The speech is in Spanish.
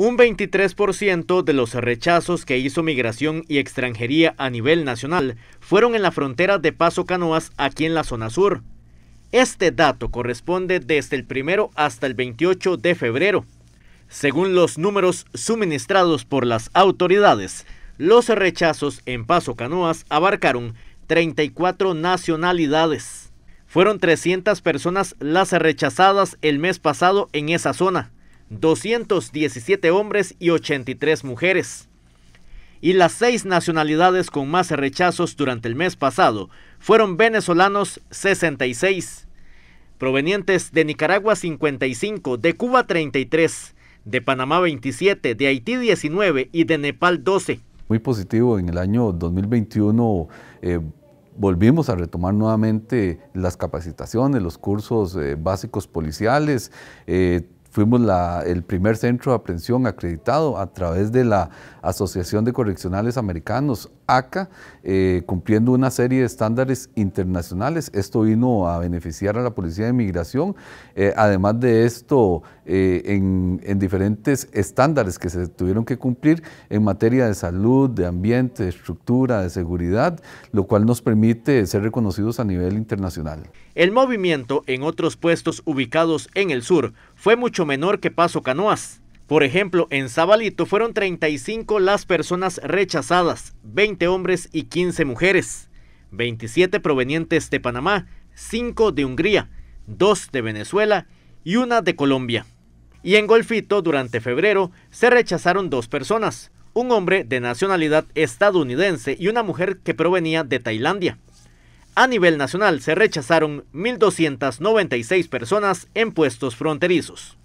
Un 23% de los rechazos que hizo Migración y Extranjería a nivel nacional fueron en la frontera de Paso Canoas, aquí en la zona sur. Este dato corresponde desde el primero hasta el 28 de febrero. Según los números suministrados por las autoridades, los rechazos en Paso Canoas abarcaron 34 nacionalidades. Fueron 300 personas las rechazadas el mes pasado en esa zona. 217 hombres y 83 mujeres. Y las seis nacionalidades con más rechazos durante el mes pasado fueron venezolanos 66, provenientes de Nicaragua 55, de Cuba 33, de Panamá 27, de Haití 19 y de Nepal 12. Muy positivo, en el año 2021 eh, volvimos a retomar nuevamente las capacitaciones, los cursos eh, básicos policiales. Eh, Fuimos el primer centro de aprehensión acreditado a través de la Asociación de Correccionales Americanos, ACA, eh, cumpliendo una serie de estándares internacionales. Esto vino a beneficiar a la Policía de Migración. Eh, además de esto, eh, en, en, diferentes estándares que se tuvieron que cumplir en materia de salud, de ambiente, de estructura, de seguridad, lo cual nos permite ser reconocidos a nivel internacional. El movimiento en otros puestos ubicados en el sur fue mucho menor que Paso Canoas. Por ejemplo, en Zabalito fueron 35 las personas rechazadas, 20 hombres y 15 mujeres, 27 provenientes de Panamá, 5 de Hungría, 2 de Venezuela y una de Colombia. Y en Golfito, durante febrero, se rechazaron dos personas, un hombre de nacionalidad estadounidense y una mujer que provenía de Tailandia. A nivel nacional se rechazaron 1.296 personas en puestos fronterizos.